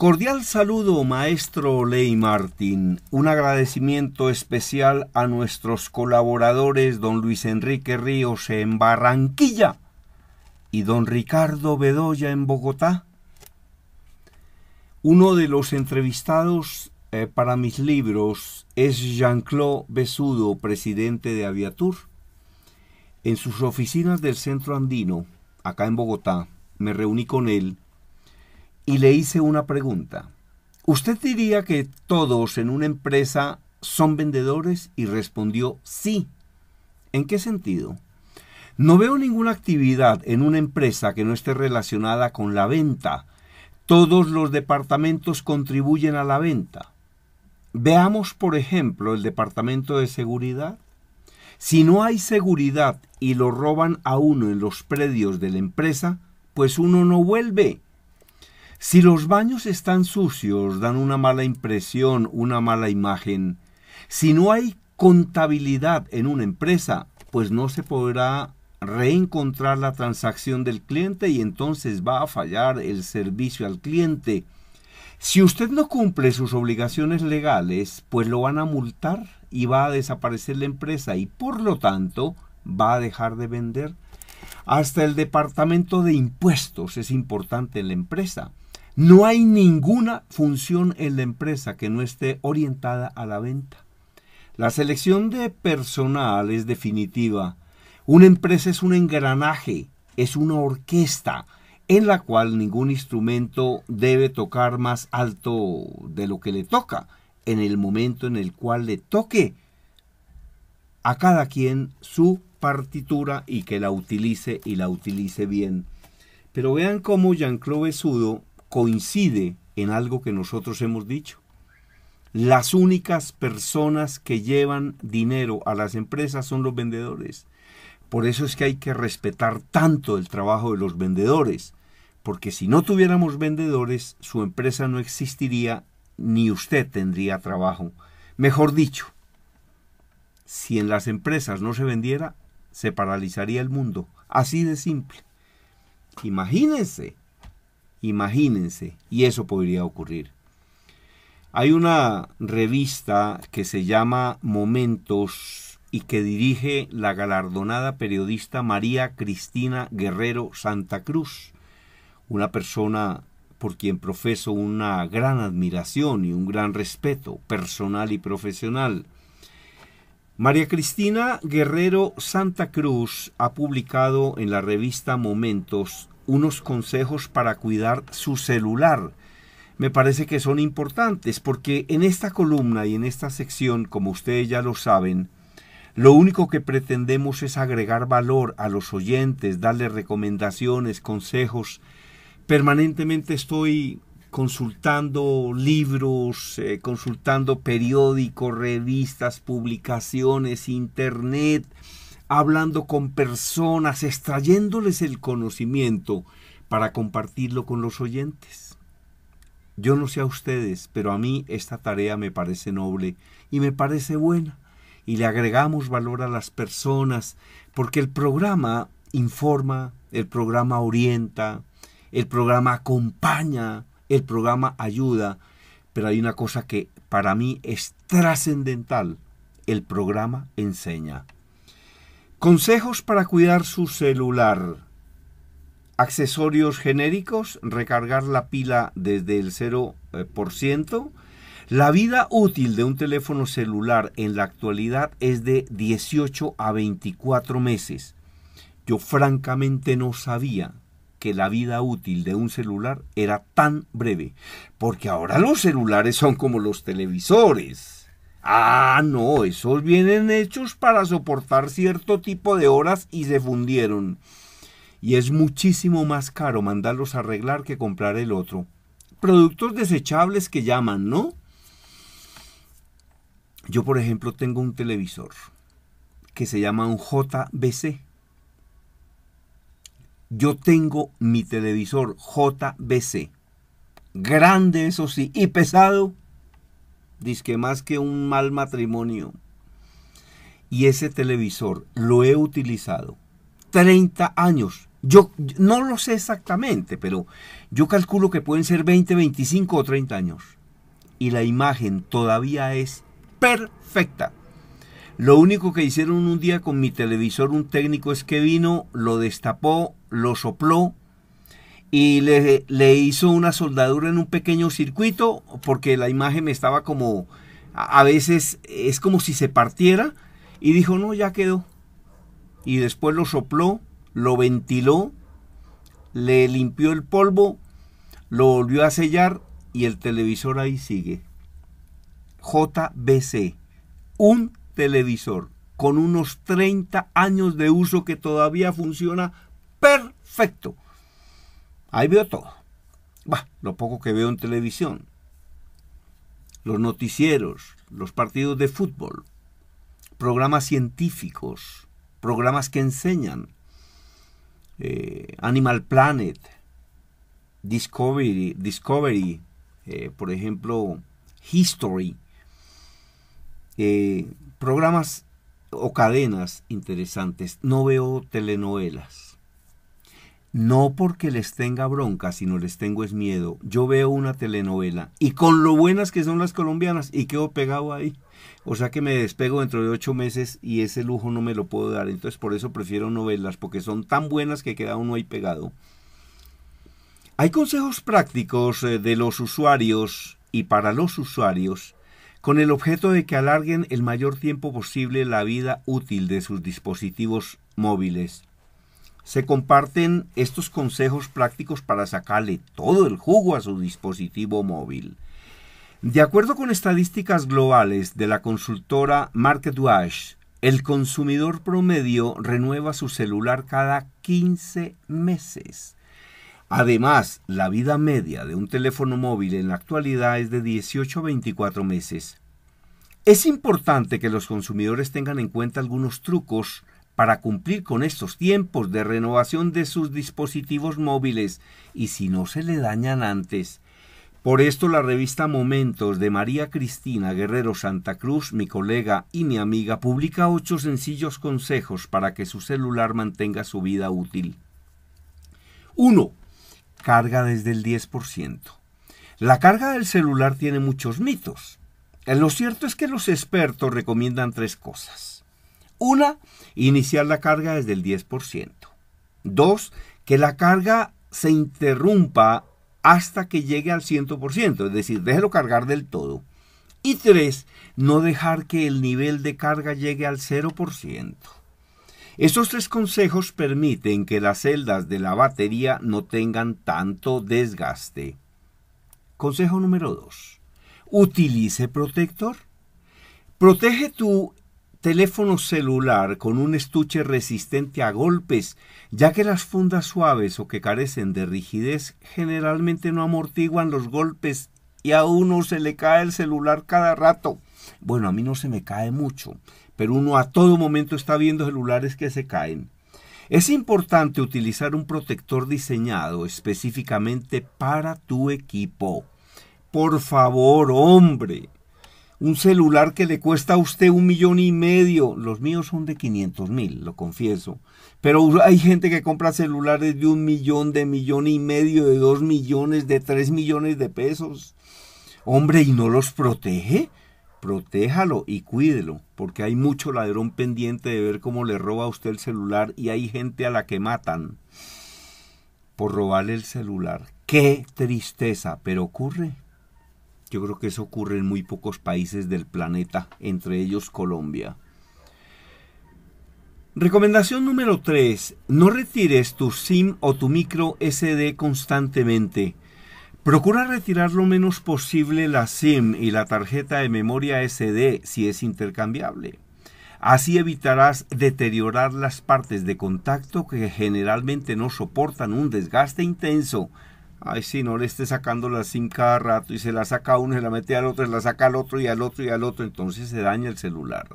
Cordial saludo, maestro Ley Martín. Un agradecimiento especial a nuestros colaboradores, don Luis Enrique Ríos en Barranquilla y don Ricardo Bedoya en Bogotá. Uno de los entrevistados eh, para mis libros es Jean-Claude Besudo, presidente de Aviatur. En sus oficinas del Centro Andino, acá en Bogotá, me reuní con él y le hice una pregunta. ¿Usted diría que todos en una empresa son vendedores? Y respondió sí. ¿En qué sentido? No veo ninguna actividad en una empresa que no esté relacionada con la venta. Todos los departamentos contribuyen a la venta. Veamos, por ejemplo, el departamento de seguridad. Si no hay seguridad y lo roban a uno en los predios de la empresa, pues uno no vuelve. Si los baños están sucios, dan una mala impresión, una mala imagen. Si no hay contabilidad en una empresa, pues no se podrá reencontrar la transacción del cliente y entonces va a fallar el servicio al cliente. Si usted no cumple sus obligaciones legales, pues lo van a multar y va a desaparecer la empresa y por lo tanto va a dejar de vender. Hasta el departamento de impuestos es importante en la empresa. No hay ninguna función en la empresa que no esté orientada a la venta. La selección de personal es definitiva. Una empresa es un engranaje, es una orquesta en la cual ningún instrumento debe tocar más alto de lo que le toca en el momento en el cual le toque a cada quien su partitura y que la utilice y la utilice bien. Pero vean cómo Jean-Claude Sudo coincide en algo que nosotros hemos dicho. Las únicas personas que llevan dinero a las empresas son los vendedores. Por eso es que hay que respetar tanto el trabajo de los vendedores, porque si no tuviéramos vendedores, su empresa no existiría ni usted tendría trabajo. Mejor dicho, si en las empresas no se vendiera, se paralizaría el mundo. Así de simple. Imagínense, Imagínense, y eso podría ocurrir. Hay una revista que se llama Momentos y que dirige la galardonada periodista María Cristina Guerrero Santa Cruz, una persona por quien profeso una gran admiración y un gran respeto personal y profesional. María Cristina Guerrero Santa Cruz ha publicado en la revista Momentos unos consejos para cuidar su celular. Me parece que son importantes porque en esta columna y en esta sección, como ustedes ya lo saben, lo único que pretendemos es agregar valor a los oyentes, darles recomendaciones, consejos. Permanentemente estoy consultando libros, eh, consultando periódicos, revistas, publicaciones, internet, hablando con personas, extrayéndoles el conocimiento para compartirlo con los oyentes. Yo no sé a ustedes, pero a mí esta tarea me parece noble y me parece buena, y le agregamos valor a las personas, porque el programa informa, el programa orienta, el programa acompaña, el programa ayuda, pero hay una cosa que para mí es trascendental, el programa enseña. Consejos para cuidar su celular. Accesorios genéricos, recargar la pila desde el 0%. Eh, la vida útil de un teléfono celular en la actualidad es de 18 a 24 meses. Yo francamente no sabía que la vida útil de un celular era tan breve, porque ahora los celulares son como los televisores Ah, no, esos vienen hechos para soportar cierto tipo de horas y se fundieron. Y es muchísimo más caro mandarlos a arreglar que comprar el otro. Productos desechables que llaman, ¿no? Yo, por ejemplo, tengo un televisor que se llama un JBC. Yo tengo mi televisor JBC. Grande, eso sí, y pesado dice que más que un mal matrimonio. Y ese televisor lo he utilizado 30 años. Yo no lo sé exactamente, pero yo calculo que pueden ser 20, 25 o 30 años. Y la imagen todavía es perfecta. Lo único que hicieron un día con mi televisor un técnico es que vino, lo destapó, lo sopló y le, le, hizo una soldadura en un pequeño circuito porque la imagen me estaba como a, veces es como si se partiera y dijo no ya quedó y después lo sopló lo ventiló le limpió el polvo lo volvió a sellar y el televisor ahí sigue JBC un televisor con unos 30 años de uso que todavía funciona perfecto Ahí veo todo. lo poco que veo en televisión. Los noticieros, los partidos de fútbol, programas científicos, programas que enseñan, eh, Animal Planet, Discovery, Discovery eh, por ejemplo, History, eh, programas o cadenas interesantes. No veo telenovelas no porque les tenga bronca, sino les tengo es miedo. Yo veo una telenovela y con lo buenas que son las colombianas y quedo pegado ahí. O sea que me despego dentro de ocho meses y ese lujo no me lo puedo dar. Entonces por eso prefiero novelas, porque son tan buenas que queda uno ahí pegado. Hay consejos prácticos eh, de los usuarios y para los usuarios con el objeto de que alarguen el mayor tiempo posible la vida útil de sus dispositivos móviles se comparten estos consejos prácticos para sacarle todo el jugo a su dispositivo móvil. De acuerdo con estadísticas globales de la consultora MarketWatch, el consumidor promedio renueva su celular cada 15 meses. Además, la vida media de un teléfono móvil en la actualidad es de 18 a 24 meses. Es importante que los consumidores tengan en cuenta algunos trucos para cumplir con estos tiempos de renovación de sus dispositivos móviles y si no se le dañan antes. Por esto la revista Momentos de María Cristina Guerrero Santa Cruz, mi colega y mi amiga, publica ocho sencillos consejos para que su celular mantenga su vida útil. 1. Carga desde el 10%. La carga del celular tiene muchos mitos. Eh, lo cierto es que los expertos recomiendan tres cosas. Una, iniciar la carga desde el 10%. Dos, que la carga se interrumpa hasta que llegue al 100%, es decir, déjelo cargar del todo. Y tres, no dejar que el nivel de carga llegue al 0%. Estos tres consejos permiten que las celdas de la batería no tengan tanto desgaste. Consejo número 2. Utilice protector. Protege tu teléfono celular con un estuche resistente a golpes, ya que las fundas suaves o que carecen de rigidez generalmente no amortiguan los golpes y a uno se le cae el celular cada rato. Bueno, a mí no se me cae mucho, pero uno a todo momento está viendo celulares que se caen. Es importante utilizar un protector diseñado específicamente para tu equipo. Por favor, hombre, un celular que le cuesta a usted un millón y medio. Los míos son de 500 mil, lo confieso. Pero hay gente que compra celulares de un millón, de millón y medio, de dos millones, de tres millones de pesos. Hombre, ¿y no los protege? Protéjalo y cuídelo, porque hay mucho ladrón pendiente de ver cómo le roba a usted el celular y hay gente a la que matan por robarle el celular. Qué tristeza, pero ocurre. Yo creo que eso ocurre en muy pocos países del planeta, entre ellos Colombia. Recomendación número 3. No retires tu SIM o tu micro SD constantemente. Procura retirar lo menos posible la SIM y la tarjeta de memoria SD si es intercambiable. Así evitarás deteriorar las partes de contacto que generalmente no soportan un desgaste intenso Ay, sí, no le esté sacando la SIM cada rato y se la saca uno, se la mete al otro, se la saca al otro y al otro y al otro, entonces se daña el celular.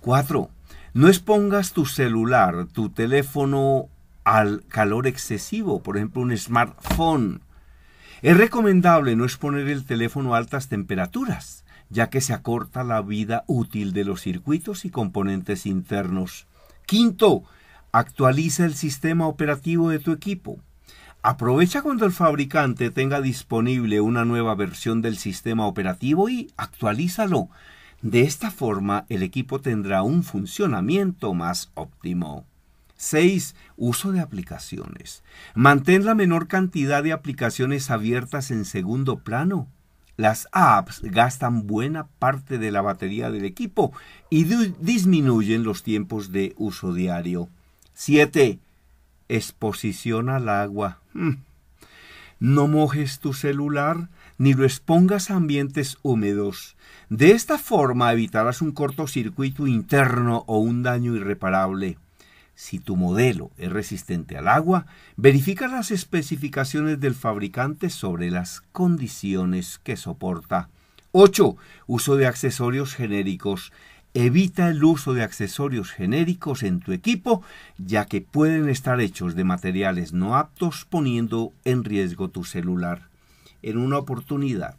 Cuatro, no expongas tu celular, tu teléfono al calor excesivo, por ejemplo un smartphone. Es recomendable no exponer el teléfono a altas temperaturas, ya que se acorta la vida útil de los circuitos y componentes internos. Quinto, actualiza el sistema operativo de tu equipo. Aprovecha cuando el fabricante tenga disponible una nueva versión del sistema operativo y actualízalo. De esta forma el equipo tendrá un funcionamiento más óptimo. 6. Uso de aplicaciones. Mantén la menor cantidad de aplicaciones abiertas en segundo plano. Las apps gastan buena parte de la batería del equipo y disminuyen los tiempos de uso diario. 7 exposición al agua. Hmm. No mojes tu celular ni lo expongas a ambientes húmedos. De esta forma evitarás un cortocircuito interno o un daño irreparable. Si tu modelo es resistente al agua, verifica las especificaciones del fabricante sobre las condiciones que soporta. 8. Uso de accesorios genéricos. Evita el uso de accesorios genéricos en tu equipo, ya que pueden estar hechos de materiales no aptos poniendo en riesgo tu celular. En una oportunidad,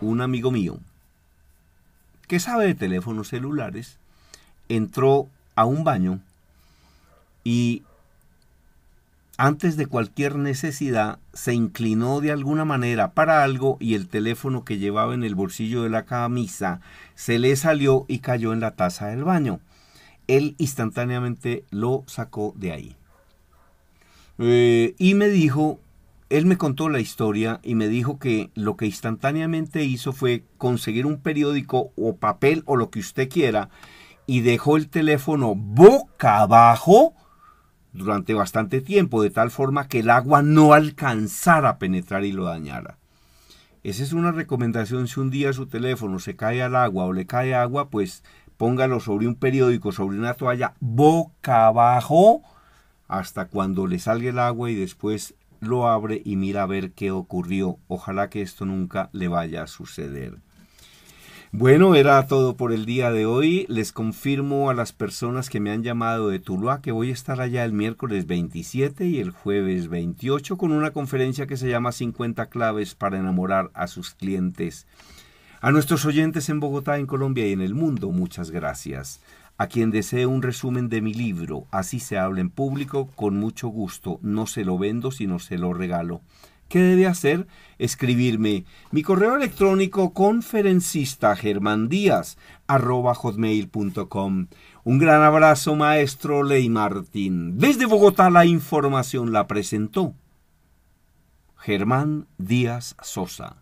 un amigo mío, que sabe de teléfonos celulares, entró a un baño y antes de cualquier necesidad, se inclinó de alguna manera para algo y el teléfono que llevaba en el bolsillo de la camisa se le salió y cayó en la taza del baño. Él instantáneamente lo sacó de ahí. Eh, y me dijo, él me contó la historia y me dijo que lo que instantáneamente hizo fue conseguir un periódico o papel o lo que usted quiera y dejó el teléfono boca abajo durante bastante tiempo, de tal forma que el agua no alcanzara a penetrar y lo dañara. Esa es una recomendación, si un día su teléfono se cae al agua o le cae agua, pues póngalo sobre un periódico, sobre una toalla, boca abajo, hasta cuando le salga el agua y después lo abre y mira a ver qué ocurrió. Ojalá que esto nunca le vaya a suceder. Bueno, era todo por el día de hoy. Les confirmo a las personas que me han llamado de Tuluá que voy a estar allá el miércoles 27 y el jueves 28 con una conferencia que se llama 50 claves para enamorar a sus clientes. A nuestros oyentes en Bogotá, en Colombia y en el mundo, muchas gracias. A quien desee un resumen de mi libro, Así se habla en público, con mucho gusto. No se lo vendo, sino se lo regalo. ¿Qué debe hacer? Escribirme mi correo electrónico conferencista hotmail.com. Un gran abrazo, maestro Ley Martín. Desde Bogotá la información la presentó Germán Díaz Sosa.